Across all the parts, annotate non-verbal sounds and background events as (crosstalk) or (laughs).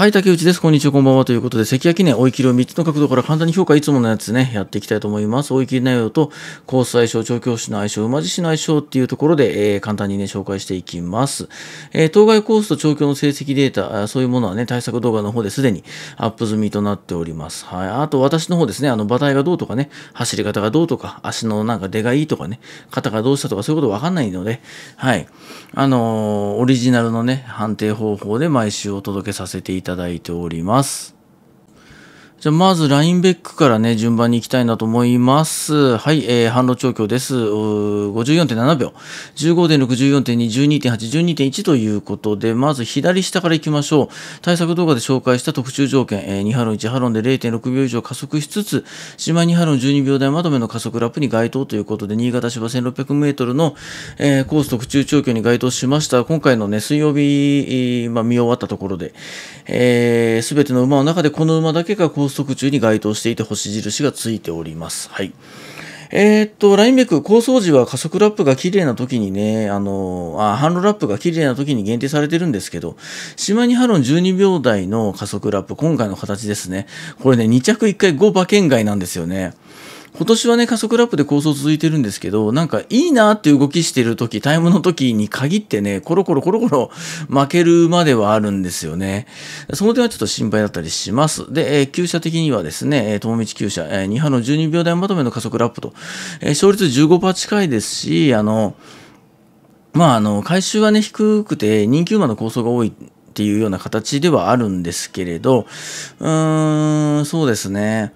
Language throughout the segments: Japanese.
はい、竹内です。こんにちは、こんばんは。ということで、関谷記念、追い切りを3つの角度から簡単に評価、いつものやつね、やっていきたいと思います。追い切り内容と、コース相性、調教師の相性、馬自身の相性っていうところで、えー、簡単にね、紹介していきます。えー、当該コースと調教の成績データ、そういうものはね、対策動画の方ですでにアップ済みとなっております。はい。あと、私の方ですね、あの、馬体がどうとかね、走り方がどうとか、足のなんか出がいいとかね、肩がどうしたとか、そういうことわかんないので、はい。あのー、オリジナルのね、判定方法で毎週お届けさせていただきます。ただいております。じゃあ、まず、ラインベックからね、順番に行きたいなと思います。はい、えー、反論調教です。54.7秒。15.6、14.2、12.8、12.1ということで、まず左下から行きましょう。対策動画で紹介した特注条件、えー、2ハロン、1ハロンで0.6秒以上加速しつつ、しまい2ハロン12秒台まとめの加速ラップに該当ということで、新潟芝1 6 0 0ルの、えー、コース特注調教に該当しました。今回のね、水曜日、まあ、見終わったところで、す、えー、べ、ての馬の中でこの馬だけがコース速中に該当していて星印がついております。はい。えー、っと、ラインメック、高層時は加速ラップが綺麗な時にね、あの、あ、ハンドラップが綺麗な時に限定されてるんですけど、シマニハロン12秒台の加速ラップ、今回の形ですね。これね、2着1回5馬券外なんですよね。今年はね、加速ラップで構想続いてるんですけど、なんかいいなっていう動きしてる時、タイムの時に限ってね、コロコロコロコロ負けるまではあるんですよね。その点はちょっと心配だったりします。で、えー、旧車的にはですね、え友道旧車、えー、2波の12秒台まとめの加速ラップと、えー、勝率15%近いですし、あの、まあ、あの、回収はね、低くて、人気馬の構想が多いっていうような形ではあるんですけれど、うーん、そうですね。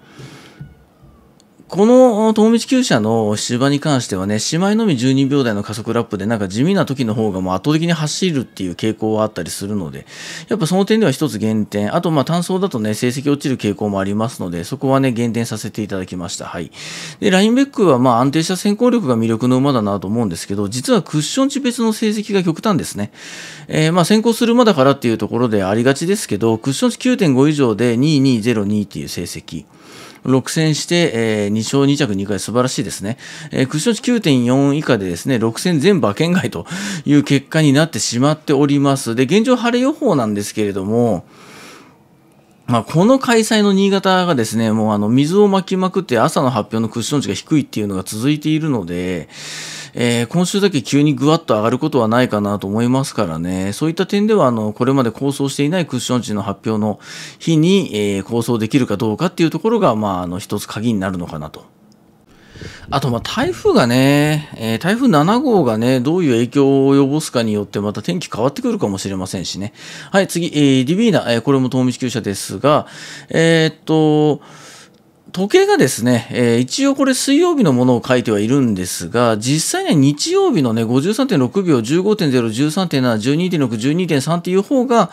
この遠道厩舎の芝に関してはね、姉妹のみ12秒台の加速ラップで、なんか地味な時の方がもう圧倒的に走るっていう傾向はあったりするので、やっぱその点では一つ減点。あと、まあ単走だとね、成績落ちる傾向もありますので、そこはね、減点させていただきました。はい。で、ラインベックはまあ安定した先行力が魅力の馬だなと思うんですけど、実はクッション値別の成績が極端ですね。えー、まあ先行する馬だからっていうところでありがちですけど、クッション値9.5以上で2202っていう成績。6戦して、えー、2勝2着2回素晴らしいですね。えー、ョン値9.4以下でですね、6戦全馬券外という結果になってしまっております。で、現状晴れ予報なんですけれども、まあ、この開催の新潟がですね、もうあの水をまきまくって朝の発表のクッション値が低いっていうのが続いているので、えー、今週だけ急にぐわっと上がることはないかなと思いますからね、そういった点では、あの、これまで構想していないクッション値の発表の日に、えー、構想できるかどうかっていうところが、まあ、あの、一つ鍵になるのかなとあと、ま台風がね、えー、台風7号がね、どういう影響を及ぼすかによって、また天気変わってくるかもしれませんしね。はい、次、えー、ディビーナ、えー、これも東支給者ですが、えっと、時計がですね、えー、一応これ水曜日のものを書いてはいるんですが、実際には日曜日のね、53.6秒、15.0、13.7、12.6、12.3っていう方が、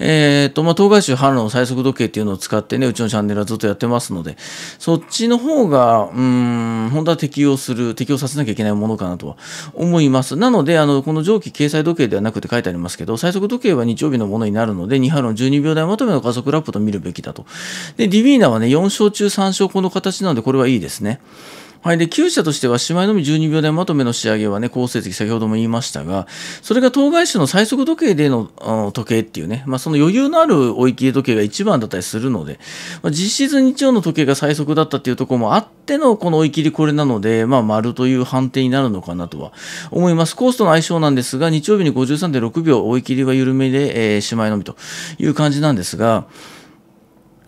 えっ、ー、と、まあ、東海州反論最速時計っていうのを使ってね、うちのチャンネルはずっとやってますので、そっちの方が、うん、本当は適用する、適用させなきゃいけないものかなとは思います。なので、あの、この上記掲載時計ではなくて書いてありますけど、最速時計は日曜日のものになるので、2波論12秒台まとめの加速ラップと見るべきだと。で、ディビーナはね、4勝中3勝私はこの形なので、これはいいですね。はい。で、旧社としては、姉妹のみ12秒台まとめの仕上げはね、好成績、先ほども言いましたが、それが当該種の最速時計での時計っていうね、まあ、その余裕のある追い切り時計が一番だったりするので、まあ、実質日曜の時計が最速だったっていうところもあっての、この追い切りこれなので、まあ、丸という判定になるのかなとは思います。コースとの相性なんですが、日曜日に53.6秒追い切りは緩めで、えー、しまのみという感じなんですが、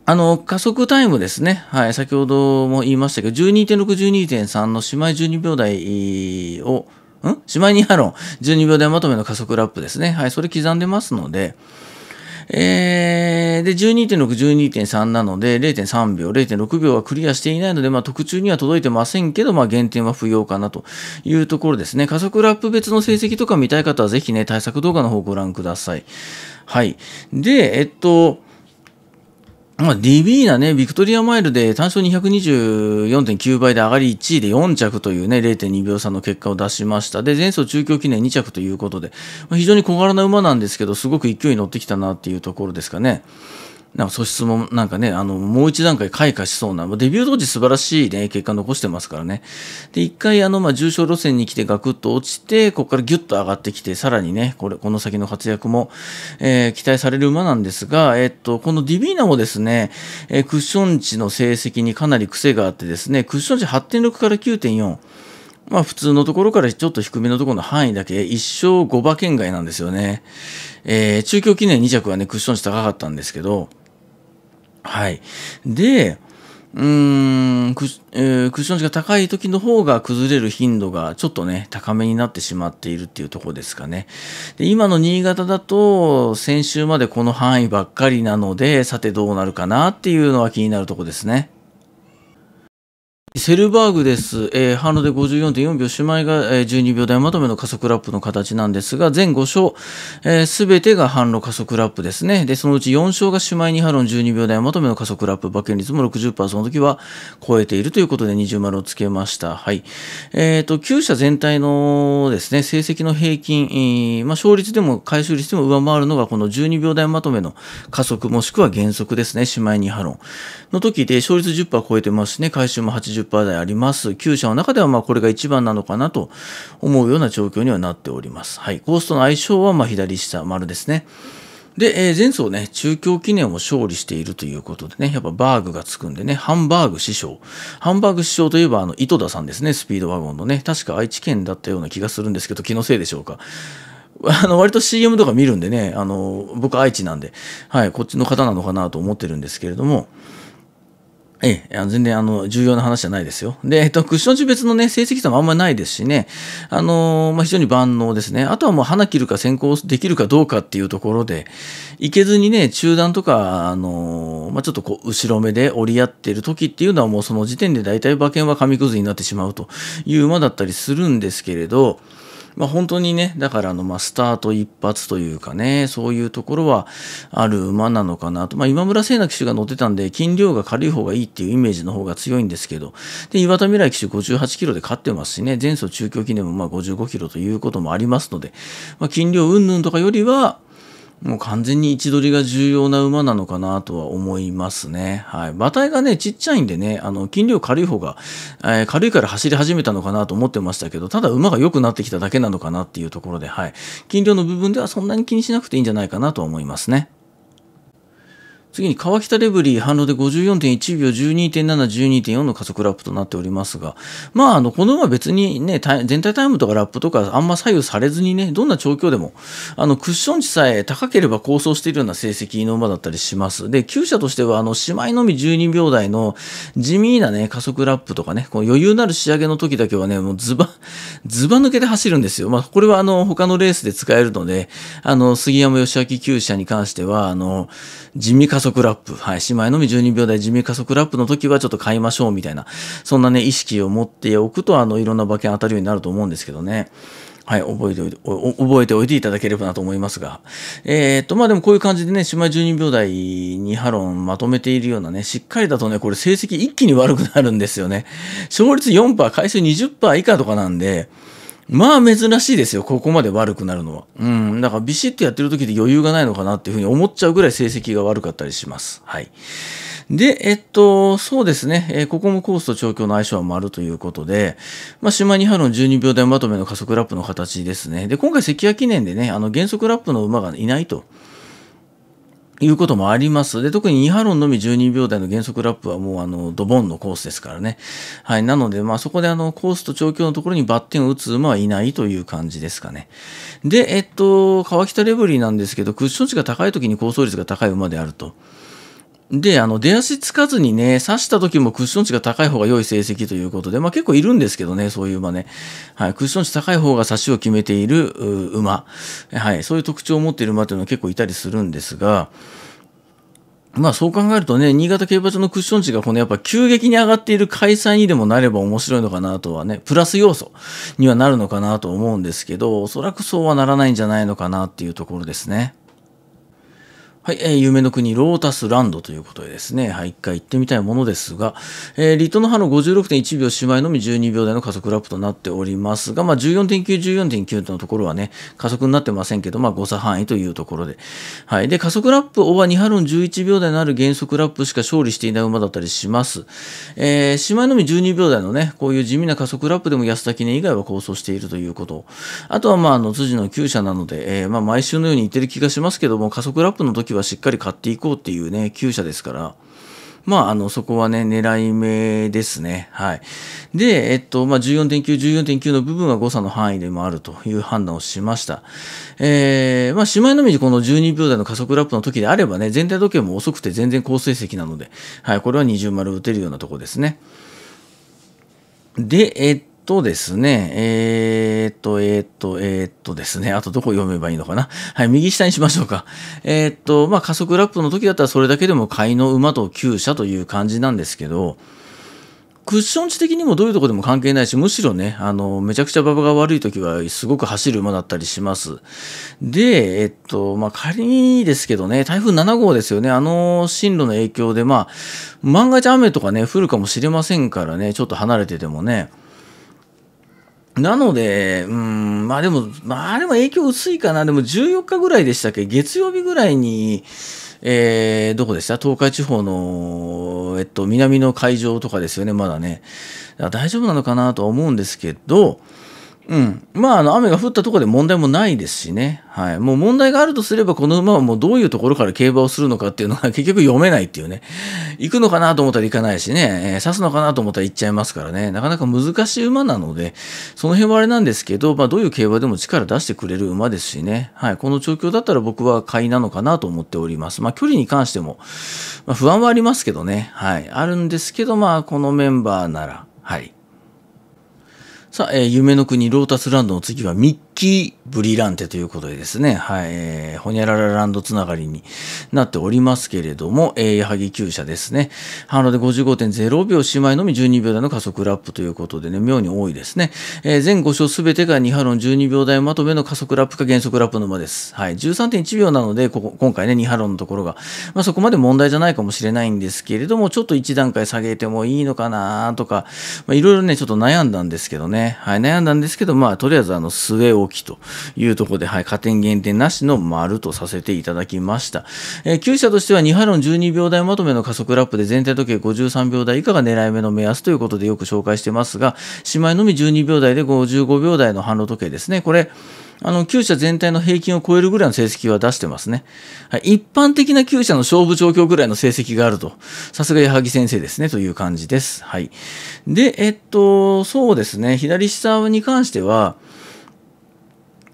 あの加速タイムですね、はい、先ほども言いましたけど、12.6、12.3の姉妹12秒台を、ん姉妹2ハロン、12秒台まとめの加速ラップですね、はい、それ刻んでますので、えー、で、12.6、12.3なので、0.3秒、0.6秒はクリアしていないので、まあ、特注には届いてませんけど、まあ、減点は不要かなというところですね。加速ラップ別の成績とか見たい方は、ぜひね、対策動画の方をご覧ください。はい。で、えっと、まあ、ディビーね、ビクトリアマイルで単勝224.9倍で上がり1位で4着というね、0.2秒差の結果を出しました。で、前走中京記念2着ということで、まあ、非常に小柄な馬なんですけど、すごく勢いに乗ってきたなっていうところですかね。なんか素質もなんかね、あの、もう一段階開花しそうな、デビュー当時素晴らしいね、結果残してますからね。で、一回あの、まあ、重症路線に来てガクッと落ちて、ここからギュッと上がってきて、さらにね、これ、この先の活躍も、えー、期待される馬なんですが、えっと、このディビーナもですね、えー、クッション値の成績にかなり癖があってですね、クッション値8.6から9.4。まあ普通のところからちょっと低めのところの範囲だけ、一生5馬圏外なんですよね。えー、中京記念2着はね、クッション値高かったんですけど、はい。で、うん、ク,、えー、クッション値が高い時の方が崩れる頻度がちょっとね、高めになってしまっているっていうとこですかね。で今の新潟だと、先週までこの範囲ばっかりなので、さてどうなるかなっていうのは気になるとこですね。セルバーグです。えー、反応で54.4秒、姉妹が、えー、12秒台まとめの加速ラップの形なんですが、全5勝、す、えー、べ、てが反応加速ラップですね。で、そのうち4勝が姉妹2波論12秒台まとめの加速ラップ、馬券率も60%、その時は超えているということで20丸をつけました。はい。えっ、ー、と、9社全体のですね、成績の平均、えー、まあ、勝率でも回収率でも上回るのが、この12秒台まとめの加速、もしくは減速ですね、姉妹2波論の時で、勝率10%超えてますしね、回収も80 40%台あります。9社の中ではまあこれが一番なのかなと思うような状況にはなっております。はい、コースとの相性はま左下丸ですね。で、えー、前走ね、中京記念を勝利しているということでね、やっぱバーグがつくんでね、ハンバーグ師匠。ハンバーグ師匠といえば、あの、糸田さんですね、スピードワゴンのね、確か愛知県だったような気がするんですけど、気のせいでしょうか。あの、割と CM とか見るんでね、あの、僕愛知なんで、はい、こっちの方なのかなと思ってるんですけれども、ええ、全然あの重要な話じゃないですよ。で、えっと、クッション種別の、ね、成績差もあんまりないですしね、あのー、まあ、非常に万能ですね。あとはもう花切るか先行できるかどうかっていうところで、いけずにね、中断とか、あのー、まあ、ちょっとこう後ろ目で折り合ってる時っていうのはもうその時点で大体馬券は紙くずになってしまうという馬だったりするんですけれど、まあ、本当にね、だからあの、まあ、スタート一発というかね、そういうところはある馬なのかなと。まあ、今村聖奈騎手が乗ってたんで、筋量が軽い方がいいっていうイメージの方が強いんですけど、で、岩田未来騎手58キロで勝ってますしね、前走中京記念もまあ55キロということもありますので、まあ、筋量云々とかよりは、もう完全に位置取りが重要な馬なのかなとは思いますね。はい。馬体がね、ちっちゃいんでね、あの、筋量軽い方が、えー、軽いから走り始めたのかなと思ってましたけど、ただ馬が良くなってきただけなのかなっていうところで、はい。筋量の部分ではそんなに気にしなくていいんじゃないかなと思いますね。次に川北レブリー反応で54.1秒、12.7、12.4の加速ラップとなっておりますが、まあ、あの、この馬別にね、全体タイムとかラップとかあんま左右されずにね、どんな調教でも、あの、クッション値さえ高ければ構想しているような成績の馬だったりします。で、厩舎としては、あの、姉妹のみ12秒台の地味なね、加速ラップとかね、この余裕のある仕上げの時だけはね、もうズバ、(laughs) ズバ抜けて走るんですよ。まあ、これはあの、他のレースで使えるので、あの、杉山義明旧車に関しては、あの、地味加速ラップ。はい。姉妹のみ12秒台地味加速ラップの時はちょっと買いましょうみたいな、そんなね、意識を持っておくと、あの、いろんな馬券当たるようになると思うんですけどね。はい、覚えておいて、覚えておいていただければなと思いますが。えー、っと、まあでもこういう感じでね、姉妹12秒台にハロンまとめているようなね、しっかりだとね、これ成績一気に悪くなるんですよね。勝率4%、回数20%以下とかなんで、まあ珍しいですよ、ここまで悪くなるのは。うん、だからビシッとやってる時で余裕がないのかなっていうふうに思っちゃうぐらい成績が悪かったりします。はい。で、えっと、そうですね、えー、ここもコースと調教の相性は丸ということで、まあ、島2波の12秒台まとめの加速ラップの形ですね。で、今回関谷記念でね、あの、減速ラップの馬がいないと。いうこともあります。で、特に2波論のみ12秒台の減速ラップはもうあの、ドボンのコースですからね。はい。なので、まあそこであの、コースと調教のところにバッテンを打つ馬はいないという感じですかね。で、えっと、川北レブリーなんですけど、クッション値が高い時に高走率が高い馬であると。で、あの、出足つかずにね、刺した時もクッション値が高い方が良い成績ということで、まあ結構いるんですけどね、そういう馬ね。はい、クッション値高い方が差しを決めている馬。はい、そういう特徴を持っている馬というのは結構いたりするんですが、まあそう考えるとね、新潟競馬場のクッション値がこのやっぱ急激に上がっている開催にでもなれば面白いのかなとはね、プラス要素にはなるのかなと思うんですけど、おそらくそうはならないんじゃないのかなっていうところですね。はい、えー、夢の国ロータスランドということでですね、はい、一回行ってみたいものですが、えー、リトの葉の56.1秒姉妹のみ12秒台の加速ラップとなっておりますが、まあ、14.9、14.9のところはね、加速になってませんけど、まあ、誤差範囲というところで。はい。で、加速ラップオーバー2ハロン11秒台のある減速ラップしか勝利していない馬だったりします。えー、姉妹のみ12秒台のね、こういう地味な加速ラップでも安田記念以外は構想しているということ。あとは、まあ、あの、辻の厩舎なので、えー、まあ、毎週のように言ってる気がしますけども、加速ラップの時時はしっかり買っていこうっていうね、9社ですから、まあ、あの、そこはね、狙い目ですね。はい。で、えっと、まあ、14.9、14.9の部分は誤差の範囲でもあるという判断をしました。えー、まあ、姉妹のみにこの12秒台の加速ラップの時であればね、全体時計も遅くて全然好成績なので、はい、これは20丸打てるようなとこですね。で、えっとですね、えー、っと、えー、っと、えー、っとですね、あとどこ読めばいいのかな。はい、右下にしましょうか。えっと、まあ、加速ラップの時だったらそれだけでも買いの馬と厩舎という感じなんですけど、クッション値的にもどういうとこでも関係ないし、むしろね、あの、めちゃくちゃ馬場が悪い時はすごく走る馬だったりします。で、えっと、まあ、仮にですけどね、台風7号ですよね、あの進路の影響で、まあ、万が一雨とかね、降るかもしれませんからね、ちょっと離れててもね、なので、うん、まあでも、まあでも影響薄いかな。でも14日ぐらいでしたっけ月曜日ぐらいに、えー、どこでした東海地方の、えっと、南の海上とかですよね、まだね。だ大丈夫なのかなとは思うんですけど、うん、まああの雨が降ったとこで問題もないですしね、はい、もう問題があるとすればこの馬はもうどういうところから競馬をするのかっていうのが (laughs) 結局読めないっていうね行くのかなと思ったら行かないしね、えー、刺すのかなと思ったら行っちゃいますからねなかなか難しい馬なのでその辺はあれなんですけど、まあ、どういう競馬でも力出してくれる馬ですしね、はい、この調教だったら僕は買いなのかなと思っております、まあ、距離に関しても、まあ、不安はありますけどね、はい、あるんですけど、まあ、このメンバーならはい。さあ、えー、夢の国ロータスランドの次は3期ブリランテということでですね、はい、えー、ホニャララランドつながりになっておりますけれども、えー、矢作厩舎ですね。ハードで55.0秒姉妹のみ12秒台の加速ラップということでね、妙に多いですね。えー、全5章すべてが2波論12秒台まとめの加速ラップか減速ラップの間です。はい、13.1秒なので、ここ今回ね、2波論のところが、まあ、そこまで問題じゃないかもしれないんですけれども、ちょっと1段階下げてもいいのかなとか、まあ、いろいろね、ちょっと悩んだんですけどね、はい、悩んだんですけど、まあ、とりあえずあの、末を同期というところで、はい、加点減点なしの丸とさせていただきました。えー、旧社としては2波論12秒台まとめの加速ラップで全体時計53秒台以下が狙い目の目安ということでよく紹介してますが、姉妹のみ12秒台で55秒台の反路時計ですね。これ、あの、旧社全体の平均を超えるぐらいの成績は出してますね。はい、一般的な旧社の勝負状況ぐらいの成績があると。さすが矢作先生ですね、という感じです。はい。で、えっと、そうですね、左下に関しては、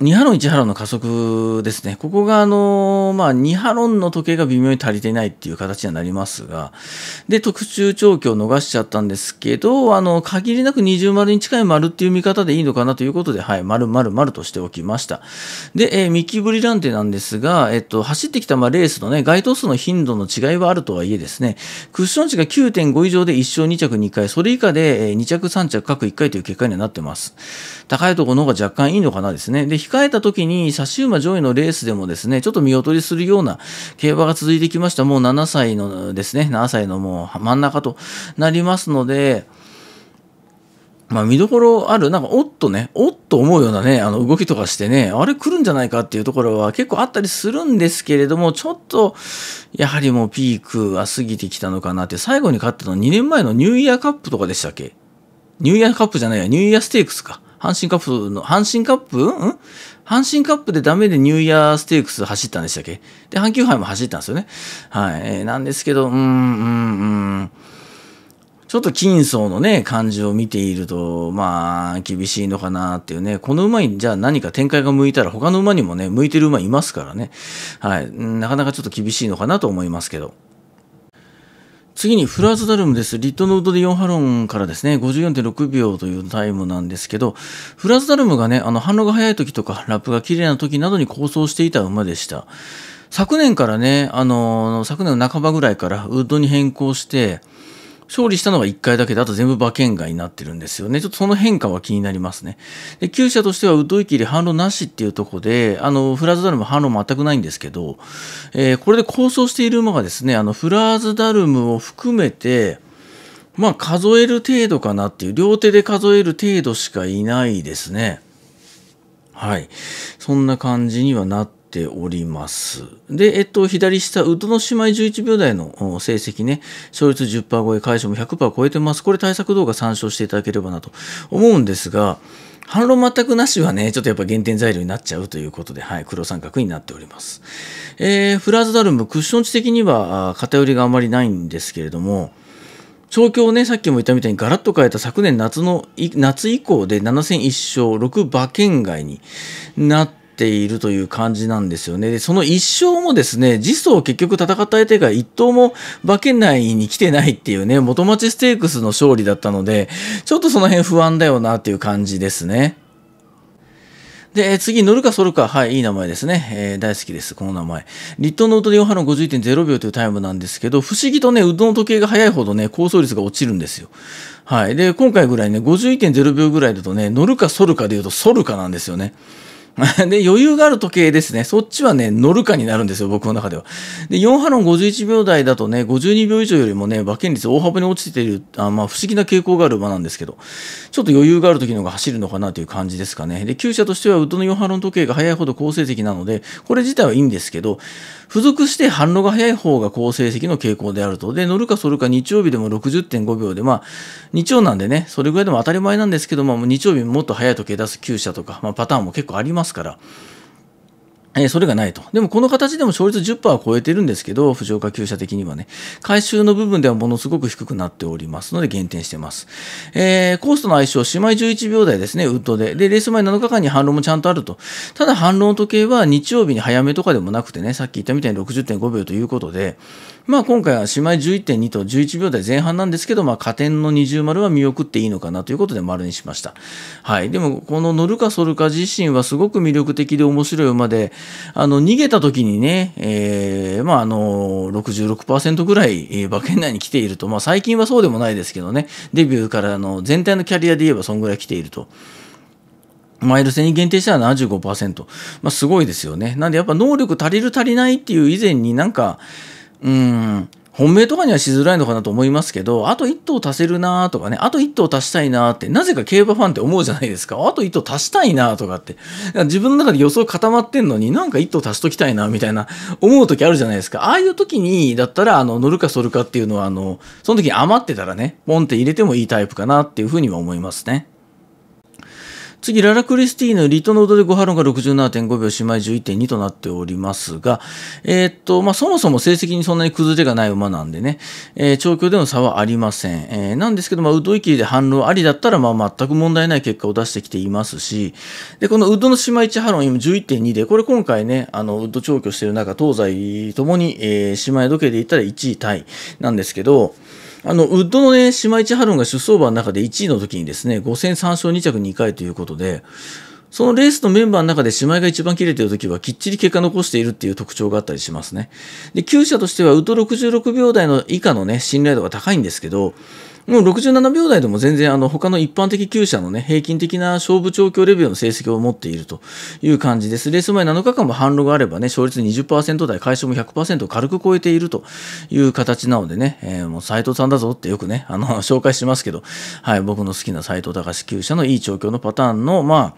2波論1波論の加速ですね。ここがあの、まあ、2波論の時計が微妙に足りてないっていう形になりますが、で、特注長期を逃しちゃったんですけど、あの、限りなく二重丸に近い丸っていう見方でいいのかなということで、はい、丸丸丸としておきました。で、えー、ミキブリランテなんですが、えっと、走ってきたまあレースのね、該当数の頻度の違いはあるとはいえですね、クッション値が9.5以上で1勝2着2回、それ以下で2着3着各1回という結果にはなってます。高いところの方が若干いいのかなですね。で、控えた時に差し馬上位のレースでもですね、ちょっと見劣りするような競馬が続いてきました。もう7歳のですね、7歳のもう真ん中となりますので、まあ見どころある、なんかおっとね、おっと思うようなね、あの動きとかしてね、あれ来るんじゃないかっていうところは結構あったりするんですけれども、ちょっと、やはりもうピークは過ぎてきたのかなって、最後に勝ったのは2年前のニューイヤーカップとかでしたっけニューイヤーカップじゃないや、ニューイヤーステークスか。阪神カップの、阪神カップうん阪神カップでダメでニューイヤーステークス走ったんでしたっけで、阪急杯も走ったんですよね。はい。なんですけど、うん、うん、うん。ちょっと金層のね、感じを見ていると、まあ、厳しいのかなっていうね。この馬に、じゃあ何か展開が向いたら、他の馬にもね、向いてる馬いますからね。はい。なかなかちょっと厳しいのかなと思いますけど。次にフラーズダルムです。リットノードで4ハロンからですね、54.6秒というタイムなんですけど、フラーズダルムがね、あの反応が早い時とか、ラップが綺麗な時などに構想していた馬でした。昨年からね、あの、昨年の半ばぐらいからウッドに変更して、勝利したのが1回だけで、あと全部馬券外になってるんですよね。ちょっとその変化は気になりますね。で、旧社としては、ウッドイキ反論なしっていうところで、あの、フラーズダルム反論全くないんですけど、えー、これで構想している馬がですね、あの、フラーズダルムを含めて、まあ、数える程度かなっていう、両手で数える程度しかいないですね。はい。そんな感じにはなってております。で、えっと、左下、宇都の姉妹11秒台の成績ね、勝率10%超え、解消も100%超えてます。これ対策動画参照していただければなと思うんですが、反論全くなしはね、ちょっとやっぱ減点材料になっちゃうということで、はい、黒三角になっております。えー、フラーズダルム、クッション値的には偏りがあまりないんですけれども、調教をね、さっきも言ったみたいにガラッと変えた昨年夏の、夏以降で7戦1勝6馬券外になってているという感じなんですよね。で、その1勝もですね、実装結局戦った相手が1投も馬券内に来てないっていうね、元町ステークスの勝利だったので、ちょっとその辺不安だよなっていう感じですね。で、次、乗るか反るか。はい、いい名前ですね。えー、大好きです、この名前。リッのウッドで4波の50.0秒というタイムなんですけど、不思議とね、ウッドの時計が早いほどね、高層率が落ちるんですよ。はい。で、今回ぐらいね、51.0秒ぐらいだとね、乗るか反るかで言うと反るかなんですよね。(laughs) で、余裕がある時計ですね。そっちはね、乗るかになるんですよ、僕の中では。で、4波論51秒台だとね、52秒以上よりもね、馬券率大幅に落ちている、あまあ、不思議な傾向がある馬なんですけど、ちょっと余裕がある時の方が走るのかなという感じですかね。で、厩舎としては、ウッドの4波論時計が速いほど好成績なので、これ自体はいいんですけど、付属して反路が速い方が好成績の傾向であると。で、乗るかそるか日曜日でも60.5秒で、まあ、日曜なんでね、それぐらいでも当たり前なんですけど、まあ、日曜日もっと速い時計出す厩舎とか、まあ、パターンも結構ありますますから。えそれがないと。でもこの形でも勝率10%は超えてるんですけど、藤岡厩舎的にはね、回収の部分ではものすごく低くなっておりますので減点してます。えー、コースとの相性、姉妹11秒台ですね、ウッドで。で、レース前7日間に反論もちゃんとあると。ただ反論時計は日曜日に早めとかでもなくてね、さっき言ったみたいに60.5秒ということで、まあ、今回は姉妹11.2と11秒台前半なんですけど、まあ、加点の20丸は見送っていいのかなということで丸にしました。はい。でも、この乗るか反るか自身はすごく魅力的で面白い馬で、あの、逃げた時にね、えー、まあ、あの、66%ぐらい、馬券内に来ていると、まあ、最近はそうでもないですけどね、デビューからの全体のキャリアで言えばそんぐらい来ていると。マイル戦に限定したら75%。まあ、すごいですよね。なんでやっぱ能力足りる足りないっていう以前になんか、うん本命とかにはしづらいのかなと思いますけど、あと1頭足せるなとかね、あと1頭足したいなって、なぜか競馬ファンって思うじゃないですか。あと1頭足したいなとかって。自分の中で予想固まってんのに、なんか1頭足しときたいなみたいな思う時あるじゃないですか。ああいう時に、だったら、あの、乗るかそるかっていうのは、あの、その時に余ってたらね、ポンって入れてもいいタイプかなっていうふうには思いますね。次、ララクリスティーヌ、リトノードで5ロンが67.5秒、姉妹11.2となっておりますが、えー、っと、まあ、そもそも成績にそんなに崩れがない馬なんでね、えー、長距離での差はありません。えー、なんですけど、まあ、ウッドイキで反論ありだったら、まあ、全く問題ない結果を出してきていますし、で、このウッドの姉妹1ロン、今11.2で、これ今回ね、あの、ウッド調教している中、東西ともに、えー、姉妹時計で言ったら1位タイなんですけど、あの、ウッドのね、島市春が出走馬の中で1位の時にですね、5戦3勝2着2回ということで、そのレースのメンバーの中で姉妹が一番切れている時はきっちり結果残しているっていう特徴があったりしますね。で、厩舎としてはウッド66秒台の以下のね、信頼度が高いんですけど、もう67秒台でも全然あの他の一般的厩舎のね平均的な勝負調教レベルの成績を持っているという感じです。レース前7日間も反路があればね勝率20%台、回収も100%を軽く超えているという形なのでね、えー、もう斎藤さんだぞってよくねあの (laughs) 紹介しますけど、はい、僕の好きな斎藤隆厩舎のいい調教のパターンのまあ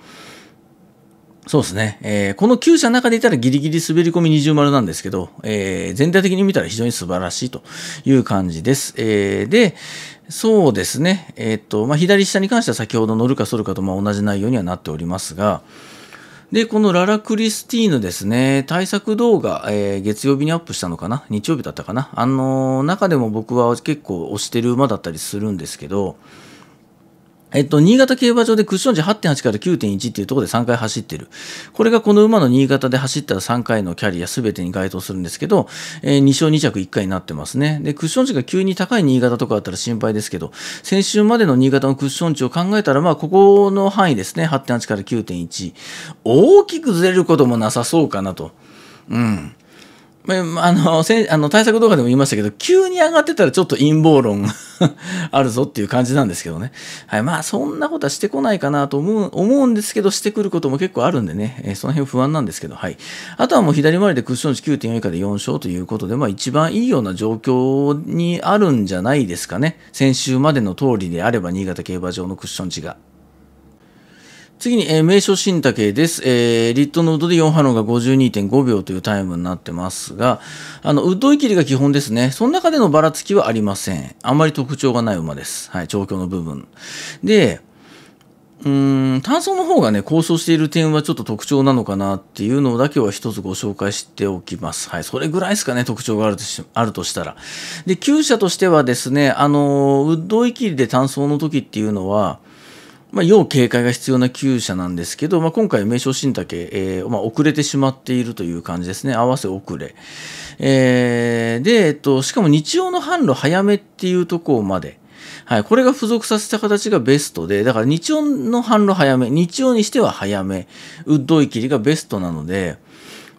そうですね、えー、この9社の中でいたらギリギリ滑り込み二重丸なんですけど、えー、全体的に見たら非常に素晴らしいという感じです。えー、で、そうですね、えーとまあ、左下に関しては先ほど乗るか反るかとまあ同じ内容にはなっておりますが、で、このララクリスティーヌですね、対策動画、えー、月曜日にアップしたのかな日曜日だったかなあのー、中でも僕は結構押してる馬だったりするんですけど、えっと、新潟競馬場でクッション値8.8から9.1っていうところで3回走ってる。これがこの馬の新潟で走ったら3回のキャリア全てに該当するんですけど、えー、2勝2着1回になってますね。で、クッション値が急に高い新潟とかだったら心配ですけど、先週までの新潟のクッション値を考えたら、まあ、ここの範囲ですね。8.8から9.1。大きくずれることもなさそうかなと。うん。あの、せあの対策動画でも言いましたけど、急に上がってたらちょっと陰謀論 (laughs) あるぞっていう感じなんですけどね。はい、まあ、そんなことはしてこないかなと思う、思うんですけど、してくることも結構あるんでね、えー、その辺不安なんですけど、はい。あとはもう左回りでクッション値9.4以下で4勝ということで、まあ、一番いいような状況にあるんじゃないですかね。先週までの通りであれば、新潟競馬場のクッション値が。次に、えー、名所新竹です。えー、リットのウッドで4波のが52.5秒というタイムになってますが、あの、ウッドいきりが基本ですね。その中でのばらつきはありません。あまり特徴がない馬です。はい、調教の部分。で、うーん、単走の方がね、構想している点はちょっと特徴なのかなっていうのだけは一つご紹介しておきます。はい。それぐらいですかね、特徴があるとしあるとしたら。で、厩舎としてはですね、あの、ウッドイキリで単走の時っていうのは、まあ、要警戒が必要な厩舎なんですけど、まあ、今回、名称新竹、えーまあ、遅れてしまっているという感じですね、合わせ遅れ。えー、で、えっと、しかも日曜の販路早めっていうところまで、はい、これが付属させた形がベストで、だから日曜の販路早め、日曜にしては早め、ウッドイキリがベストなので、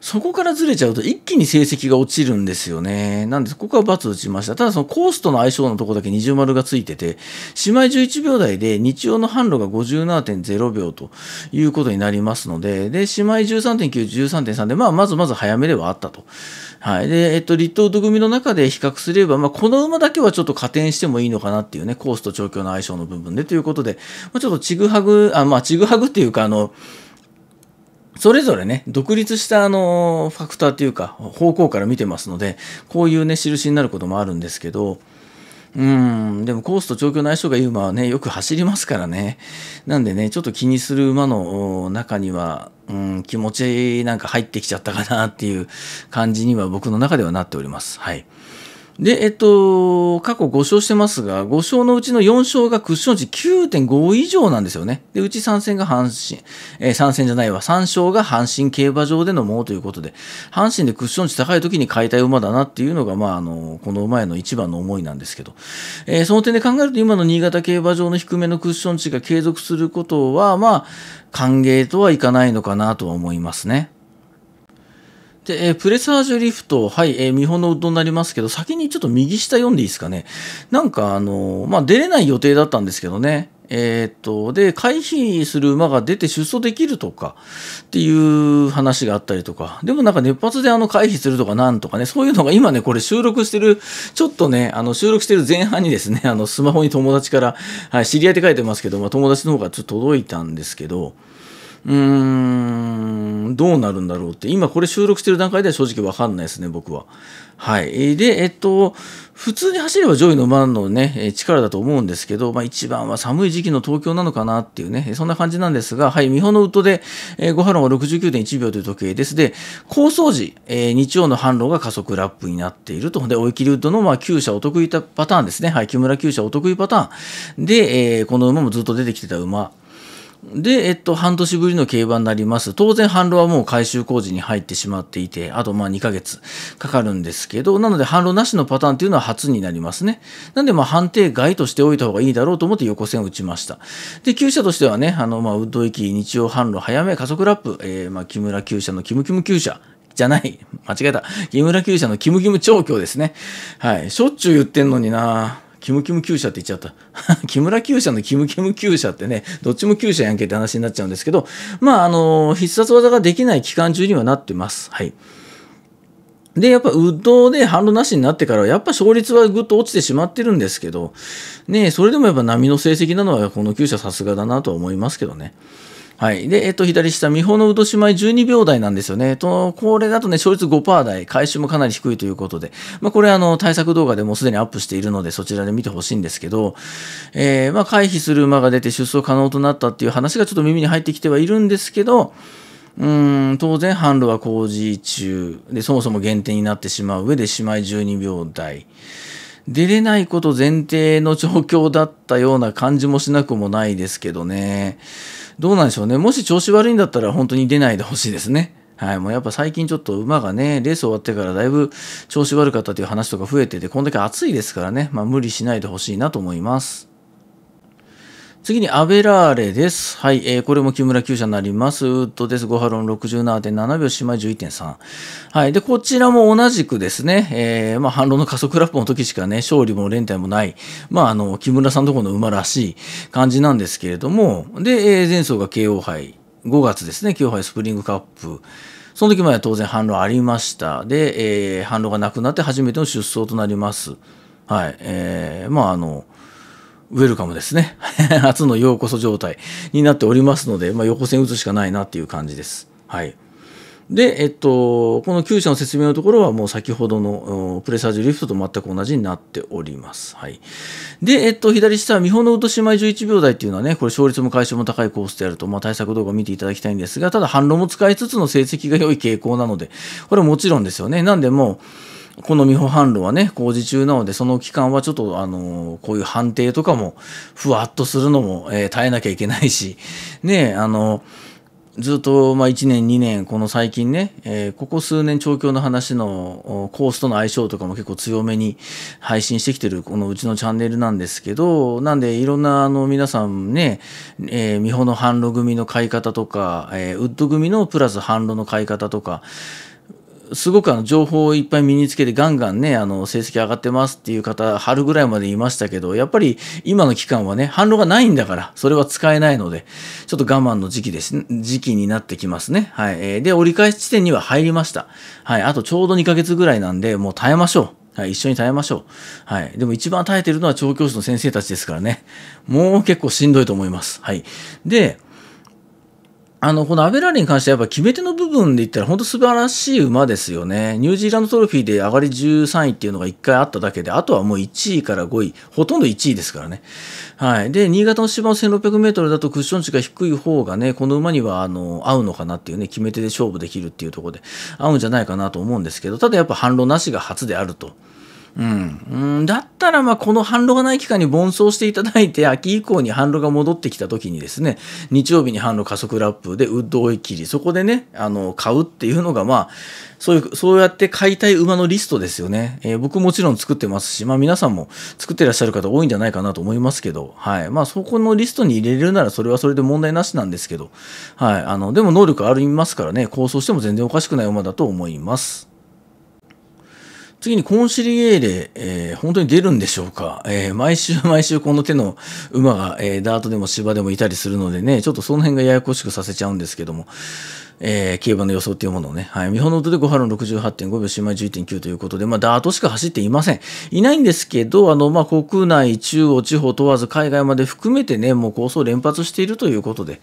そこからずれちゃうと一気に成績が落ちるんですよね。なんで、ここは×打ちました。ただ、そのコースとの相性のとこだけ二重丸がついてて、姉妹11秒台で日曜の販路が57.0秒ということになりますので、で、姉妹13.9、13.3で、まあ、まずまず早めではあったと。はい。で、えっと、立東組の中で比較すれば、まあ、この馬だけはちょっと加点してもいいのかなっていうね、コースと調教の相性の部分でということで、まあ、ちょっとちぐはぐ、あ、まあ、ちぐはぐっていうか、あの、それぞれね、独立したあの、ファクターというか、方向から見てますので、こういうね、印になることもあるんですけど、うん、でもコースと調教の相性がいい馬はね、よく走りますからね。なんでね、ちょっと気にする馬の中には、うん、気持ちなんか入ってきちゃったかなっていう感じには僕の中ではなっております。はい。で、えっと、過去5勝してますが、5勝のうちの4勝がクッション値9.5以上なんですよね。で、うち3戦が阪神、えー、3戦じゃないわ、3勝が阪神競馬場でのもうということで、阪神でクッション値高い時に買いたい馬だなっていうのが、まあ、あの、この馬への一番の思いなんですけど、えー、その点で考えると今の新潟競馬場の低めのクッション値が継続することは、まあ、歓迎とはいかないのかなとは思いますね。で、えー、プレサージュリフト、はい、えー、見本のウッドになりますけど、先にちょっと右下読んでいいですかね。なんか、あのー、まあ、出れない予定だったんですけどね。えー、っと、で、回避する馬が出て出走できるとかっていう話があったりとか、でもなんか熱発であの回避するとかなんとかね、そういうのが今ね、これ収録してる、ちょっとね、あの収録してる前半にですね、あのスマホに友達から、はい、知り合いって書いてますけど、まあ、友達の方がちょっと届いたんですけど、うん、どうなるんだろうって、今これ収録してる段階では正直わかんないですね、僕は。はい。で、えっと、普通に走れば上位の馬のね、力だと思うんですけど、まあ一番は寒い時期の東京なのかなっていうね、そんな感じなんですが、はい、見本のウッドで、えー、5波論は69.1秒という時計です。で、構想時、えー、日曜の反論が加速ラップになっていると。で、追い切りウッドの、まあ、旧車お得意パターンですね。はい、木村旧車お得意パターン。で、えー、この馬もずっと出てきてた馬で、えっと、半年ぶりの競馬になります。当然、販路はもう改修工事に入ってしまっていて、あとまあ2ヶ月かかるんですけど、なので販路なしのパターンというのは初になりますね。なんで、まあ判定外としておいた方がいいだろうと思って横線を打ちました。で、厩舎としてはね、あの、まあ、ウッドき、日曜販路早め、加速ラップ、えー、まあ、木村厩舎のキムキム厩舎、じゃない。(laughs) 間違えた。木村厩舎のキムキム調教ですね。はい。しょっちゅう言ってんのになキムキム厩舎って言っちゃった。(laughs) 木村厩舎のキムキム厩舎ってね、どっちも厩舎やんけって話になっちゃうんですけど、まあ、あの、必殺技ができない期間中にはなってます。はい。で、やっぱウッドで反路なしになってからは、やっぱ勝率はぐっと落ちてしまってるんですけど、ねそれでもやっぱ波の成績なのは、この厩舎さすがだなと思いますけどね。はい。で、えっと、左下、美保のうしまい12秒台なんですよね。と、これだとね、勝率5%台、回収もかなり低いということで、まあ、これ、あの、対策動画でもすでにアップしているので、そちらで見てほしいんですけど、えー、まあ、回避する馬が出て出走可能となったっていう話がちょっと耳に入ってきてはいるんですけど、うん当然販路は工事中でそもそも減点になってしまう上で姉妹12秒台出れないこと前提の状況だったような感じもしなくもないですけどね。どうなんでしょうね。もし調子悪いんだったら本当に出ないでほしいですね。はい、もうやっぱ最近ちょっと馬がね、レース終わってからだいぶ調子悪かったという話とか増えてて、こんだけ暑いですからね、まあ無理しないでほしいなと思います。次にアベラーレです。はい、えー、これも木村厩舎になります。ウッドです。ハロン67.7秒、姉妹11.3。はい、で、こちらも同じくですね、えー、まあ、反論の加速ラップの時しかね、勝利も連帯もない、まあ、あの、木村さんとこの馬らしい感じなんですけれども、で、えー、前走が KO 杯、5月ですね、KO 杯スプリングカップ。その時までは当然反論ありました。で、えー、反論がなくなって初めての出走となります。はい、えー、まあ、あの、ウェルカムですね。(laughs) 初のようこそ状態になっておりますので、まあ、横線打つしかないなっていう感じです。はい。で、えっと、この旧車の説明のところはもう先ほどのプレサージュリフトと全く同じになっております。はい。で、えっと、左下、は、見本の落とし前11秒台っていうのはね、これ勝率も解消も高いコースであると、まあ、対策動画を見ていただきたいんですが、ただ反論も使いつつの成績が良い傾向なので、これはもちろんですよね。なんでもこの美保反論はね、工事中なので、その期間はちょっと、あの、こういう判定とかも、ふわっとするのも、えー、耐えなきゃいけないし、(laughs) ね、あの、ずっと、まあ、1年、2年、この最近ね、えー、ここ数年、調教の話のコースとの相性とかも結構強めに配信してきてる、このうちのチャンネルなんですけど、なんで、いろんな、あの、皆さんね、えー、美穂の販路組の買い方とか、えー、ウッド組のプラス販路の買い方とか、すごくあの情報をいっぱい身につけてガンガンねあの成績上がってますっていう方春ぐらいまでいましたけどやっぱり今の期間はね反論がないんだからそれは使えないのでちょっと我慢の時期です時期になってきますねはい、えー、で折り返し地点には入りましたはいあとちょうど2ヶ月ぐらいなんでもう耐えましょうはい、一緒に耐えましょう。はい。でも一番耐えてるのは調教師の先生たちですからね。もう結構しんどいと思います。はい。で、あの、このアベラリに関してはやっぱ決め手の部分で言ったら本当素晴らしい馬ですよね。ニュージーランドトロフィーで上がり13位っていうのが1回あっただけで、あとはもう1位から5位、ほとんど1位ですからね。はい。で、新潟の芝は1600メートルだとクッション値が低い方がね、この馬にはあの、合うのかなっていうね、決め手で勝負できるっていうところで、合うんじゃないかなと思うんですけど、ただやっぱ反論なしが初であると。うん、だったらまあこの反路がない期間に奔走していただいて秋以降に反路が戻ってきた時にですね日曜日に反路加速ラップでウッド追い切りそこでねあの買うっていうのがまあそういうそうやって買いたい馬のリストですよね、えー、僕もちろん作ってますし、まあ、皆さんも作ってらっしゃる方多いんじゃないかなと思いますけど、はいまあ、そこのリストに入れるならそれはそれで問題なしなんですけど、はい、あのでも能力ありますからね構想しても全然おかしくない馬だと思います。次にコンシリエーレ、えー、本当に出るんでしょうか、えー、毎週 (laughs) 毎週この手の馬が、えー、ダートでも芝でもいたりするのでね、ちょっとその辺がややこしくさせちゃうんですけども、えー、競馬の予想というものをね、はい、見本の音で5波の68.5秒、新米11.9ということで、まあ、ダートしか走っていません。いないんですけど、あの、まあ、国内、中央、地方問わず、海外まで含めてね、もう構想連発しているということで、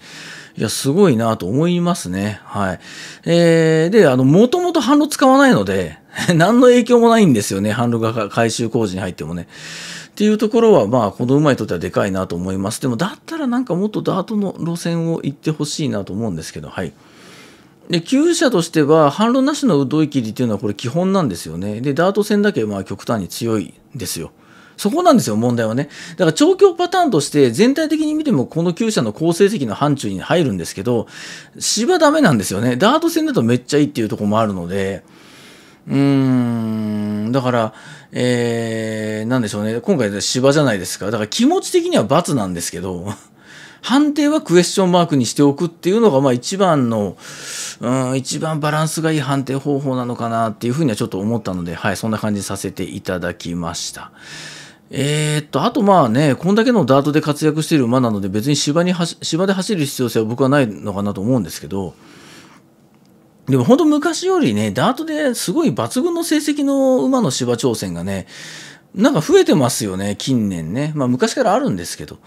いや、すごいなと思いますね。はい。えー、で、あの、もともと反路使わないので、(laughs) 何の影響もないんですよね。反路が改修工事に入ってもね。っていうところは、まあ、この馬にとってはでかいなと思います。でも、だったらなんかもっとダートの路線を行ってほしいなと思うんですけど、はい。で旧車としては反論なしのどい切りっていうのはこれ基本なんですよね。で、ダート戦だけまあ極端に強いんですよ。そこなんですよ、問題はね。だから調教パターンとして全体的に見てもこの旧車の好成績の範疇に入るんですけど、芝ダメなんですよね。ダート戦だとめっちゃいいっていうとこもあるので、うーん、だから、えー、なんでしょうね。今回芝じゃないですか。だから気持ち的には罰なんですけど、判定はクエスチョンマークにしておくっていうのが、まあ、一番の、うん、一番バランスがいい判定方法なのかなっていうふうにはちょっと思ったので、はい、そんな感じさせていただきました。えー、っと、あとまあね、こんだけのダートで活躍している馬なので、別に芝に芝で走る必要性は僕はないのかなと思うんですけど、でも本当昔よりね、ダートですごい抜群の成績の馬の芝挑戦がね、なんか増えてますよね、近年ね。まあ昔からあるんですけど。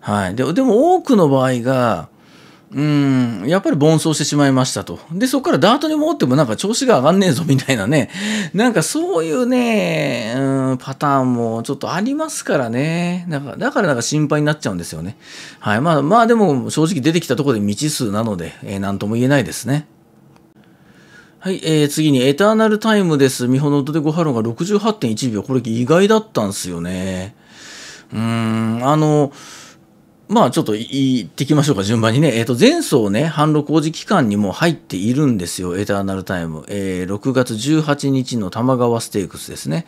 はい。ででも多くの場合が、うん、やっぱり奔走してしまいましたと。で、そこからダートに戻ってもなんか調子が上がんねえぞみたいなね。なんかそういうね、うん、パターンもちょっとありますからね。だから、だからなんか心配になっちゃうんですよね。はい。まあまあでも正直出てきたところで未知数なので、えー、なんとも言えないですね。はい、えー、次にエターナルタイムです。ミホのドデゴハロンが68.1秒。これ意外だったんですよね。うーん、あの、まあちょっと言ってきましょうか、順番にね。えっ、ー、と、前走ね、販路工事期間にも入っているんですよ、エターナルタイム。えー、6月18日の玉川ステークスですね。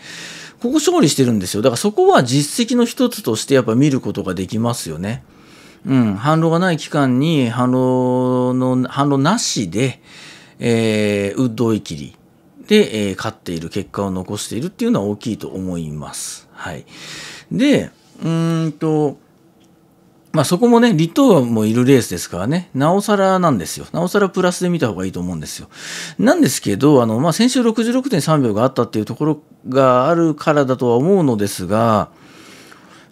ここ勝利してるんですよ。だからそこは実績の一つとしてやっぱ見ることができますよね。うん、販路がない期間に、販路の、販路なしで、えー、ウッド追い切りで、えー、勝っている結果を残しているっていうのは大きいと思います。はい。で、うんと、まあ、そこもね、立東もいるレースですからね、なおさらなんですよ。なおさらプラスで見た方がいいと思うんですよ。なんですけど、あの、まあ、先週66.3秒があったっていうところがあるからだとは思うのですが、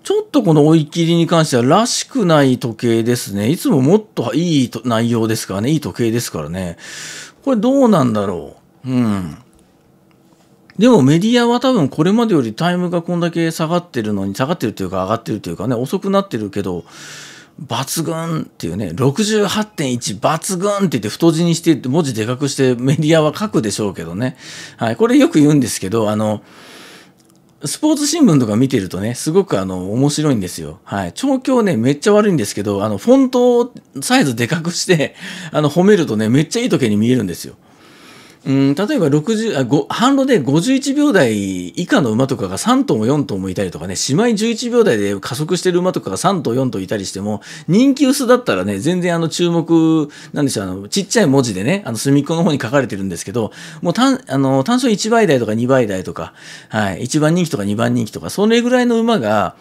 ちょっとこの追い切りに関してはらしくない時計ですね。いつももっといい内容ですからね、いい時計ですからね。これどうなんだろう。うん。でもメディアは多分これまでよりタイムがこんだけ下がってるのに、下がってるというか上がってるというかね、遅くなってるけど、抜群っていうね、68.1抜群って言って太字にして文字でかくしてメディアは書くでしょうけどね。はい、これよく言うんですけど、あの、スポーツ新聞とか見てるとね、すごくあの、面白いんですよ。はい。調教ね、めっちゃ悪いんですけど、あの、フォントをサイズでかくして、あの、褒めるとね、めっちゃいい時に見えるんですよ。うん、例えば60あ5路で51秒台以下の馬とかが3頭も4頭もいたりとかね、姉妹11秒台で加速してる馬とかが3頭4頭いたりしても、人気薄だったらね、全然あの注目、なんでしょう、あの、ちっちゃい文字でね、あの隅っこの方に書かれてるんですけど、もう単、あの、単勝1倍台とか2倍台とか、はい、1番人気とか2番人気とか、それぐらいの馬が、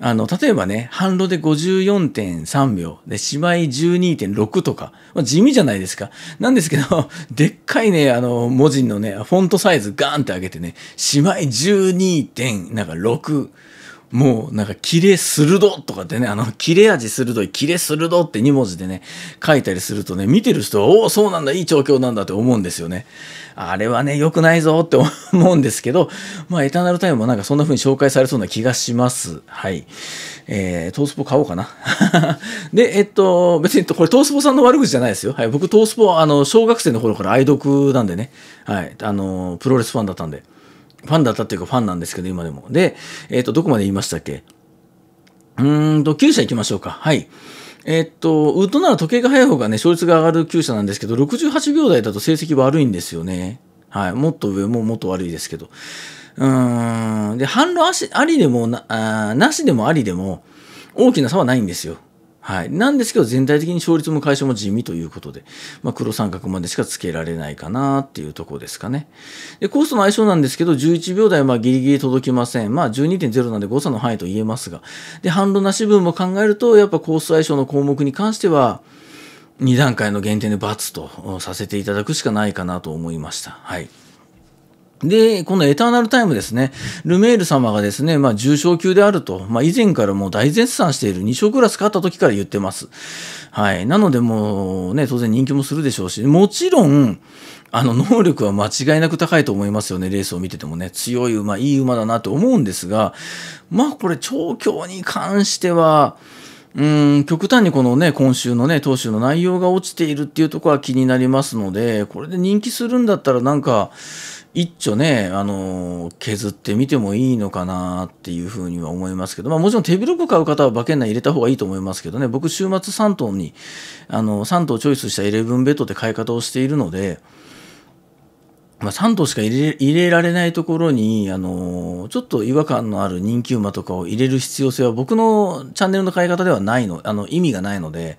あの、例えばね、反路で54.3秒、で、芝居12.6とか、まあ、地味じゃないですか。なんですけど、(laughs) でっかいね、あの、文字のね、フォントサイズガーンって上げてね、芝居12.6、もうなんか、キレ鋭とかってね、あの、切れ味鋭い、キレ鋭って2文字でね、書いたりするとね、見てる人は、おお、そうなんだ、いい調教なんだって思うんですよね。あれはね、良くないぞって (laughs) 思うんですけど、まあ、エターナルタイムもなんかそんな風に紹介されそうな気がします。はい。えー、トースポ買おうかな。(laughs) で、えっと、別に、これトースポさんの悪口じゃないですよ。はい、僕、トースポ、あの、小学生の頃から愛読なんでね、はい、あの、プロレスファンだったんで。ファンだったっていうかファンなんですけど、今でも。で、えっ、ー、と、どこまで言いましたっけうーんと、9社行きましょうか。はい。えっと、ウッドなら時計が早い方がね、勝率が上がる9社なんですけど、68秒台だと成績悪いんですよね。はい。もっと上ももっと悪いですけど。うーん。で、反論あありでもなあ、なしでもありでも、大きな差はないんですよ。はい。なんですけど、全体的に勝率も解消も地味ということで、まあ、黒三角までしかつけられないかなっていうとこですかね。で、コースの相性なんですけど、11秒台はギリギリ届きません。まあ、12.0なんで誤差の範囲と言えますが、で、反論なし分も考えると、やっぱコース相性の項目に関しては、2段階の減点で×とさせていただくしかないかなと思いました。はい。で、このエターナルタイムですね、ルメール様がですね、まあ、重症級であると、まあ、以前からもう大絶賛している2勝クラス勝った時から言ってます。はい。なので、もうね、当然人気もするでしょうし、もちろん、あの、能力は間違いなく高いと思いますよね、レースを見ててもね。強い馬、いい馬だなと思うんですが、まあ、これ、調教に関しては、うん極端にこのね今週のね投手の内容が落ちているっていうところは気になりますのでこれで人気するんだったらなんか一丁ね、あのー、削ってみてもいいのかなっていうふうには思いますけど、まあ、もちろん手広く買う方は馬券内入れた方がいいと思いますけどね、僕、週末3頭に、あのー、3頭チョイスしたイレブンベッドで買い方をしているので、まあ、3頭しか入れられないところに、あのー、ちょっと違和感のある人気馬とかを入れる必要性は僕のチャンネルの変え方ではないの、あの意味がないので、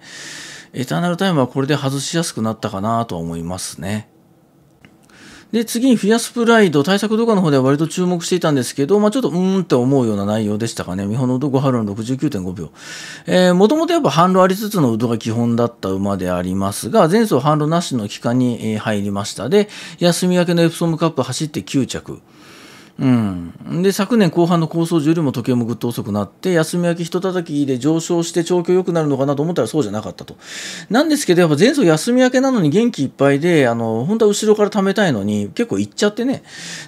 エターナルタイムはこれで外しやすくなったかなとは思いますね。で、次にフィアスプライド、対策動画の方では割と注目していたんですけど、まあ、ちょっとうーんって思うような内容でしたかね。見本のウドハロン69.5秒。えー、もともとやっぱ反論ありつつのウドが基本だった馬でありますが、前走反論なしの期間に入りました。で、休み明けのエプソムカップ走って9着。うん、で昨年後半の構想重よりも時計もぐっと遅くなって休み明けひとたたきで上昇して調教良くなるのかなと思ったらそうじゃなかったとなんですけどやっぱ前走休み明けなのに元気いっぱいであの本当は後ろから貯めたいのに結構行っちゃってね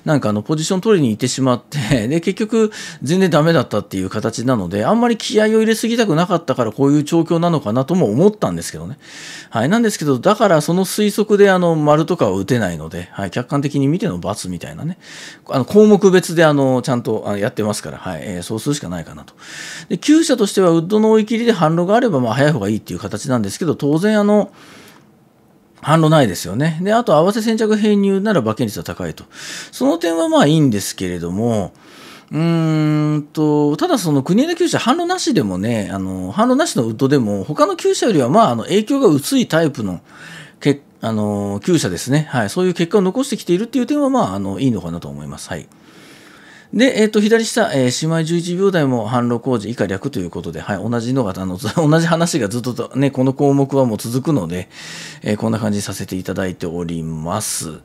なんかあのポジション取りに行ってしまって (laughs) で結局全然ダメだったっていう形なのであんまり気合を入れすぎたくなかったからこういう調教なのかなとも思ったんですけどねはいなんですけどだからその推測であの丸とかは打てないので、はい、客観的に見ての罰みたいなねあの項目特別であのちゃんとやってますから、はいえー、そうするしかないかなと。で9社としてはウッドの追い切りで反路があればまあ早い方がいいっていう形なんですけど当然あの反路ないですよね。であと合わせ先着編入なら馬券率は高いと。その点はまあいいんですけれども。うんとただ、その国枝9社、販路なしでもね、あの反路なしのウッドでも、他の9社よりは、まあ、あの影響が薄いタイプのけあの9社ですね、はい、そういう結果を残してきているっていう点は、まあ、あのいいのかなと思います。はいで、えっ、ー、と、左下、えー、姉妹11秒台も販路工事以下略ということで、はい、同じのが、あの、同じ話がずっとね、この項目はもう続くので、えー、こんな感じにさせていただいております。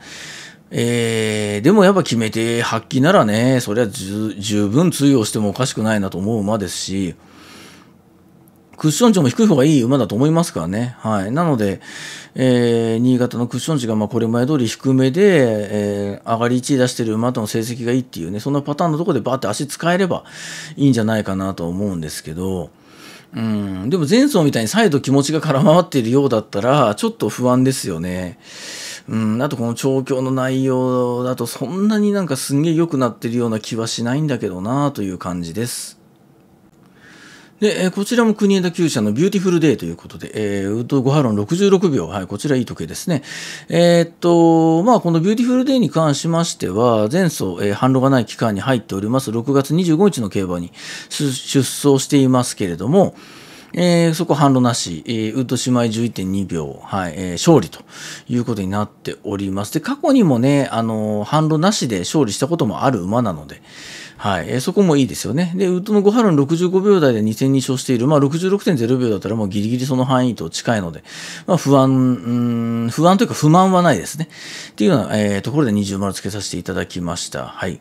えー、でもやっぱ決めて発揮ならね、そりゃ十分通用してもおかしくないなと思う馬ですし、クッション値も低い方がいい馬だと思いますからね。はい。なので、えー、新潟のクッション値がまこれ前通り低めで、えー、上がり1位出してる馬との成績がいいっていうね、そんなパターンのとこでバーって足使えればいいんじゃないかなと思うんですけど、うん、でも前走みたいに再度気持ちが空回っているようだったら、ちょっと不安ですよね。うん、あとこの調教の内容だとそんなになんかすんげえ良くなってるような気はしないんだけどなという感じです。で、えこちらも国枝厩舎のビューティフルデーということで、えー、ウッド・ゴハロン66秒、はい、こちらいい時計ですね。えー、っと、まあ、このビューティフルデーに関しましては、前走、えー、反論がない期間に入っております、6月25日の競馬に出走していますけれども、えー、そこ反論なし、えー、ウッド姉妹11.2秒、はいえー、勝利ということになっております。で、過去にもね、あのー、反論なしで勝利したこともある馬なので、はいえー、そこもいいですよね。で、ウッドの5ハルン65秒台で2戦2勝している、まあ、66.0秒だったらもうギリギリその範囲と近いので、まあ、不安、不安というか不満はないですね。っていうような、えー、ところで20丸つけさせていただきました。はい。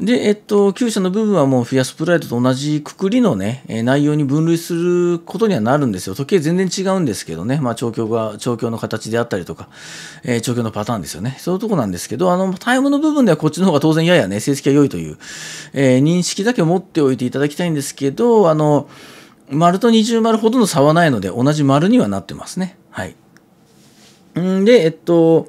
で、えっと、旧社の部分はもうフィアスプライドと同じくくりのね、え内容に分類することにはなるんですよ。時計全然違うんですけどね、まあ、調教が、調教の形であったりとか、えー、調教のパターンですよね。そういうとこなんですけど、あの、タイムの部分ではこっちの方が当然ややね、成績が良いという、えー、認識だけ持っておいていただきたいんですけど、あの、丸と二重丸ほどの差はないので、同じ丸にはなってますね。はい。んで、えっと、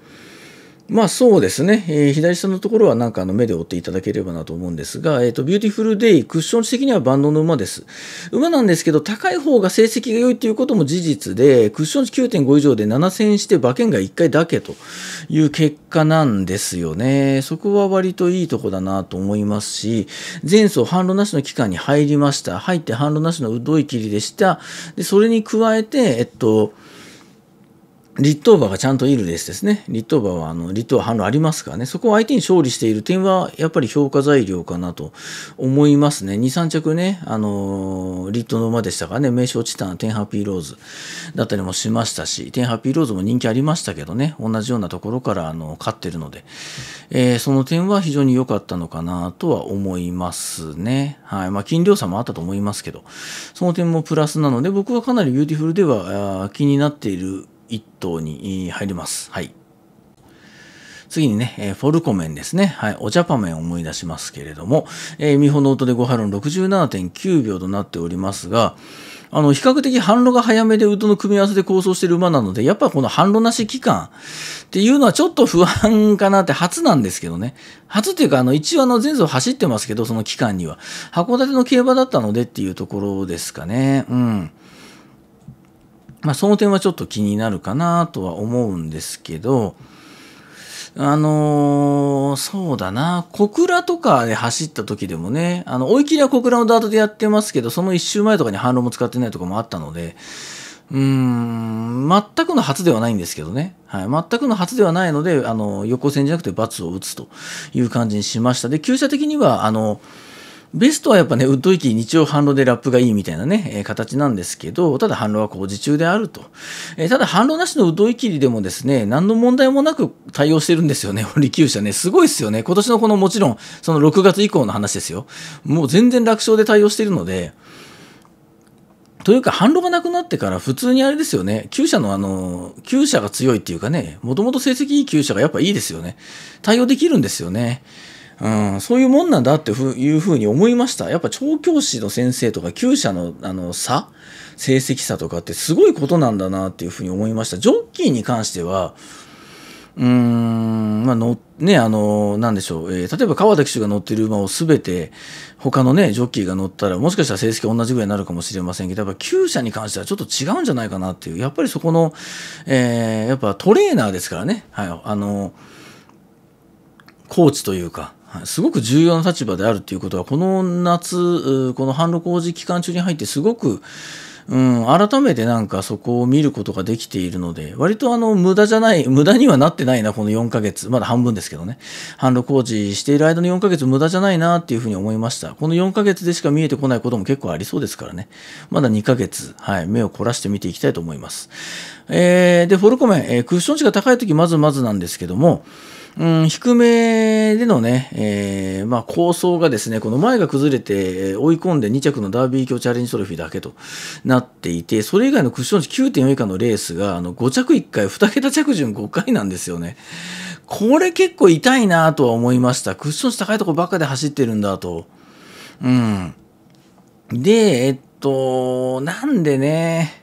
まあそうですね、えー、左下のところはなんかあの目で追っていただければなと思うんですが、えっ、ー、と、ビューティフルデイ、クッション値的には万能の馬です。馬なんですけど、高い方が成績が良いということも事実で、クッション値9.5以上で7戦して馬券が1回だけという結果なんですよね。そこは割といいとこだなと思いますし、前走反路なしの期間に入りました。入って反路なしのうどい切りでした。で、それに加えて、えっと、立バ馬がちゃんといるレースですね。立バ馬はあの立党反論ありますからね。そこを相手に勝利している点は、やっぱり評価材料かなと思いますね。2、3着ね、あのー、立党の馬でしたからね、名称チタン、テンハピーローズだったりもしましたし、テンハピーローズも人気ありましたけどね、同じようなところからあの勝ってるので、えー、その点は非常に良かったのかなとは思いますね。はい。まあ、金量差もあったと思いますけど、その点もプラスなので、僕はかなりビューティフルでは気になっている1頭に入ります。はい。次にね、えー、フォルコ麺ですね。はい。お茶パ麺を思い出しますけれども、えー、見の音では波論67.9秒となっておりますが、あの、比較的反路が早めでウッドの組み合わせで構想してる馬なので、やっぱこの反路なし期間っていうのはちょっと不安かなって初なんですけどね。初っていうか、あの、一応あの前走走ってますけど、その期間には。函館の競馬だったのでっていうところですかね。うん。まあ、その点はちょっと気になるかなとは思うんですけど、あのー、そうだな、小倉とかで走った時でもね、あの、追い切りは小倉のダートでやってますけど、その1周前とかに反論も使ってないとかもあったので、うーん、全くの初ではないんですけどね。はい。全くの初ではないので、あの、横線じゃなくて罰を打つという感じにしました。で、旧車的には、あの、ベストはやっぱね、ウッドウィキ日曜反論でラップがいいみたいなね、えー、形なんですけど、ただ反論は工事中であると。えー、ただ反論なしのウッドウィでもですね、何の問題もなく対応してるんですよね、利休車ね。すごいですよね。今年のこのもちろん、その6月以降の話ですよ。もう全然楽勝で対応してるので、というか、反論がなくなってから、普通にあれですよね、旧車のあの、旧車が強いっていうかね、もともと成績いい旧車がやっぱいいですよね。対応できるんですよね。うん、そういうもんなんだっていうふうに思いました。やっぱ調教師の先生とか、厩舎のあの差、成績差とかってすごいことなんだなっていうふうに思いました。ジョッキーに関しては、うーん、まあの、ね、あの、なんでしょう、えー、例えば川崎氏が乗ってる馬を全て、他のね、ジョッキーが乗ったら、もしかしたら成績同じぐらいになるかもしれませんけど、やっぱ厩舎に関してはちょっと違うんじゃないかなっていう、やっぱりそこの、えー、やっぱトレーナーですからね、はい、あの、コーチというか、すごく重要な立場であるということは、この夏、この反路工事期間中に入って、すごく、うん、改めてなんかそこを見ることができているので、割とあの、無駄じゃない、無駄にはなってないな、この4ヶ月。まだ半分ですけどね。販路工事している間の4ヶ月無駄じゃないなっていうふうに思いました。この4ヶ月でしか見えてこないことも結構ありそうですからね。まだ2ヶ月、はい、目を凝らして見ていきたいと思います。えー、で、フォルコメン、えー、クッション値が高い時まずまずなんですけども、うん、低めでのね、えー、まあ、構想がですね、この前が崩れて追い込んで2着のダービー強チャレンジトロフィーだけとなっていて、それ以外のクッション値9.4以下のレースが、あの、5着1回、2桁着順5回なんですよね。これ結構痛いなとは思いました。クッション値高いとこばっかで走ってるんだと。うん。で、えっと、なんでね、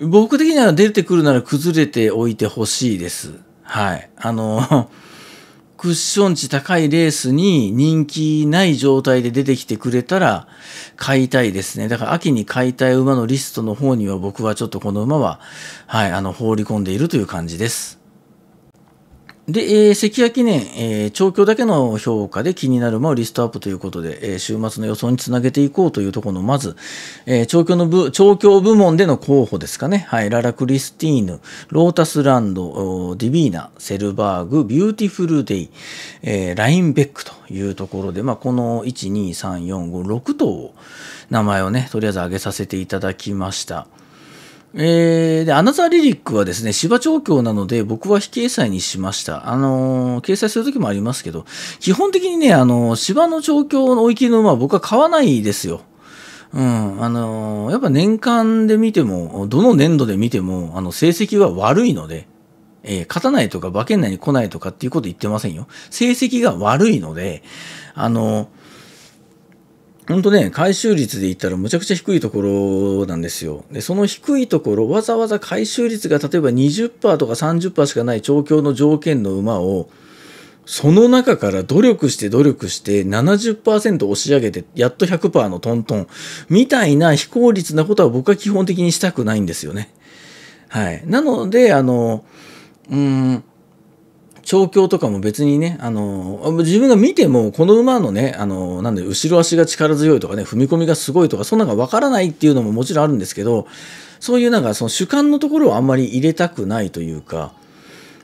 僕的には出てくるなら崩れておいてほしいです。はい。あの、(laughs) クッション値高いレースに人気ない状態で出てきてくれたら買いたいですね。だから秋に買いたい馬のリストの方には僕はちょっとこの馬は、はい、あの、放り込んでいるという感じです。で、えー、関谷記念、えー、調教だけの評価で気になる馬をリストアップということで、えー、週末の予想につなげていこうというところの、まず、えー、調教の部、調教部門での候補ですかね。はい、ララ・クリスティーヌ、ロータスランド、ディビーナ、セルバーグ、ビューティフルデイ、えー、ラインベックというところで、まあ、この1、2、3、4、5、6頭名前をね、とりあえず挙げさせていただきました。えー、で、アナザーリリックはですね、芝調教なので、僕は非掲載にしました。あのー、掲載するときもありますけど、基本的にね、あのー、芝の調教の追い切りの馬は僕は買わないですよ。うん、あのー、やっぱ年間で見ても、どの年度で見ても、あの、成績は悪いので、えー、勝たないとか馬券内に来ないとかっていうこと言ってませんよ。成績が悪いので、あのー本当ね、回収率で言ったらむちゃくちゃ低いところなんですよ。で、その低いところ、わざわざ回収率が例えば20%とか30%しかない調教の条件の馬を、その中から努力して努力して70%押し上げて、やっと100%のトントン、みたいな非効率なことは僕は基本的にしたくないんですよね。はい。なので、あの、うん、調教とかも別にね、あの、自分が見ても、この馬のね、あの、なんで、後ろ足が力強いとかね、踏み込みがすごいとか、そんなのがわからないっていうのももちろんあるんですけど、そういうなんか、その主観のところをあんまり入れたくないというか、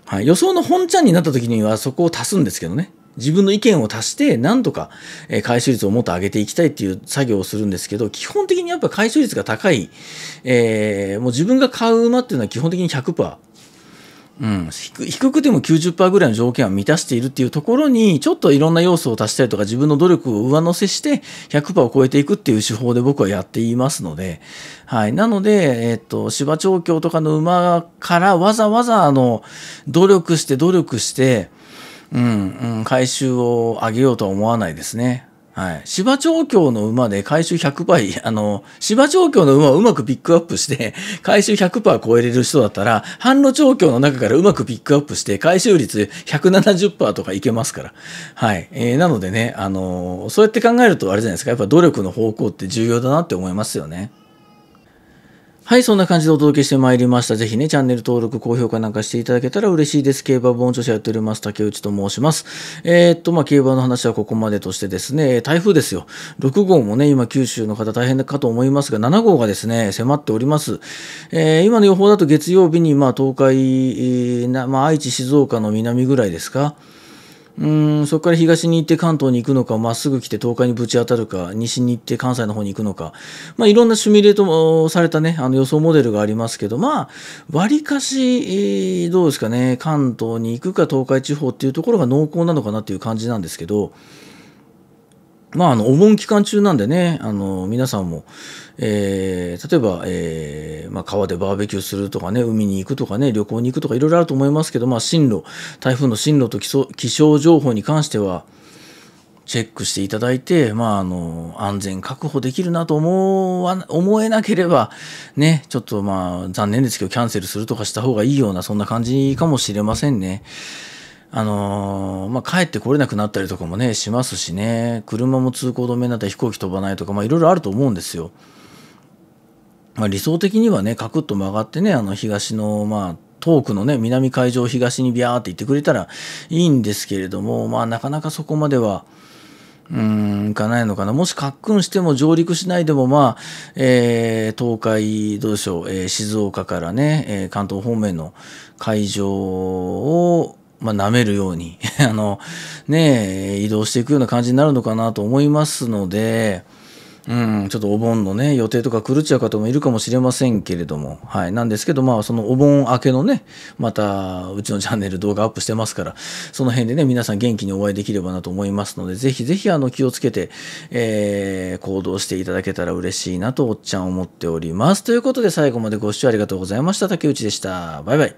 はい、予想の本ちゃんになった時にはそこを足すんですけどね。自分の意見を足して、なんとか、え回収率をもっと上げていきたいっていう作業をするんですけど、基本的にやっぱ回収率が高い、えー、もう自分が買う馬っていうのは基本的に100%、うん、低くても90%ぐらいの条件は満たしているっていうところに、ちょっといろんな要素を足したりとか、自分の努力を上乗せして100、を超えていくっていう手法で僕はやっていますので、はい。なので、えっと、芝調教とかの馬からわざわざ、あの、努力して努力して、うん、うん、回収を上げようとは思わないですね。はい、芝調教の馬で回収100倍、(laughs) あの、芝調教の馬をうまくピックアップして、(laughs) 回収100%超えれる人だったら、販路調教の中からうまくピックアップして、回収率170%とかいけますから。はい。えー、なのでね、あの、そうやって考えるとあれじゃないですか、やっぱ努力の方向って重要だなって思いますよね。はい、そんな感じでお届けしてまいりました。ぜひね、チャンネル登録、高評価なんかしていただけたら嬉しいです。競馬本著者やっております、竹内と申します。えー、っと、まあ、競馬の話はここまでとしてですね、台風ですよ。6号もね、今九州の方大変かと思いますが、7号がですね、迫っております。えー、今の予報だと月曜日に、まあ、東海、えー、まあ、愛知、静岡の南ぐらいですか。うんそこから東に行って関東に行くのかまっすぐ来て東海にぶち当たるか西に行って関西の方に行くのか、まあ、いろんなシミュレートされた、ね、あの予想モデルがありますけどまありかし、どうですかね関東に行くか東海地方っていうところが濃厚なのかなっていう感じなんですけど。まあ、あの、お盆期間中なんでね、あの、皆さんも、えー、例えば、えーまあ、川でバーベキューするとかね、海に行くとかね、旅行に行くとかいろいろあると思いますけど、まあ、進路、台風の進路と気象情報に関しては、チェックしていただいて、まあ、あの、安全確保できるなと思わ、思えなければ、ね、ちょっとまあ、残念ですけど、キャンセルするとかした方がいいような、そんな感じかもしれませんね。あのー、まあ、帰ってこれなくなったりとかもね、しますしね、車も通行止めになったら飛行機飛ばないとか、まあ、いろいろあると思うんですよ。まあ、理想的にはね、カクッと曲がってね、あの東の、まあ、遠くのね、南海上東にビャーって行ってくれたらいいんですけれども、まあ、なかなかそこまでは、うん、行かないのかな。もしカッしても上陸しないでも、まあ、えー、東海、どうでしょう、えー、静岡からね、えー、関東方面の海上を、まあ、舐めるように (laughs) あの、ね、移動していくような感じになるのかなと思いますので、うん、ちょっとお盆のね、予定とか狂っちゃう方もいるかもしれませんけれども、はい。なんですけど、まあ、そのお盆明けのね、また、うちのチャンネル動画アップしてますから、その辺でね、皆さん元気にお会いできればなと思いますので、ぜひぜひ、あの、気をつけて、えー、行動していただけたら嬉しいなと、おっちゃん思っております。ということで、最後までご視聴ありがとうございました。竹内でした。バイバイ。